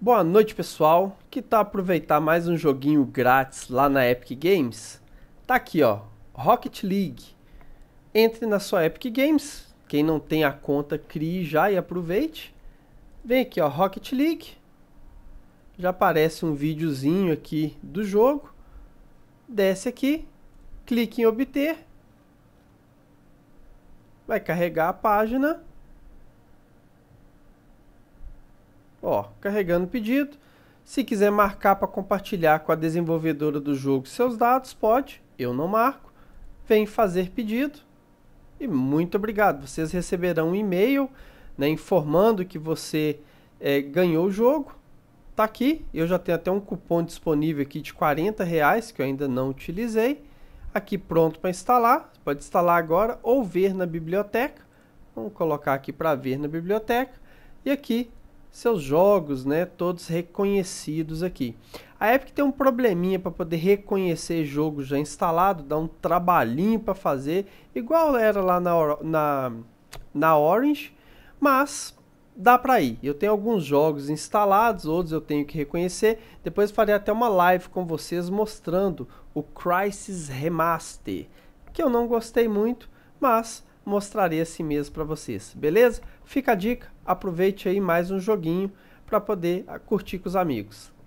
Boa noite, pessoal. Que tal aproveitar mais um joguinho grátis lá na Epic Games? Tá aqui, ó, Rocket League. Entre na sua Epic Games. Quem não tem a conta, crie já e aproveite. Vem aqui, ó, Rocket League. Já aparece um videozinho aqui do jogo. Desce aqui, clique em obter. Vai carregar a página. Ó, carregando o pedido. Se quiser marcar para compartilhar com a desenvolvedora do jogo seus dados, pode. Eu não marco. Vem fazer pedido. E muito obrigado. Vocês receberão um e-mail né, informando que você é, ganhou o jogo. Tá aqui. Eu já tenho até um cupom disponível aqui de 40 reais que eu ainda não utilizei. Aqui pronto para instalar. pode instalar agora ou ver na biblioteca. Vamos colocar aqui para ver na biblioteca. E aqui seus jogos, né, todos reconhecidos aqui. A Epic tem um probleminha para poder reconhecer jogo já instalado, dá um trabalhinho para fazer, igual era lá na, na, na Orange, mas dá para ir. Eu tenho alguns jogos instalados, outros eu tenho que reconhecer. Depois farei até uma live com vocês mostrando o Crisis Remaster, que eu não gostei muito, mas mostrarei assim mesmo para vocês, beleza? Fica a dica, aproveite aí mais um joguinho para poder ah, curtir com os amigos.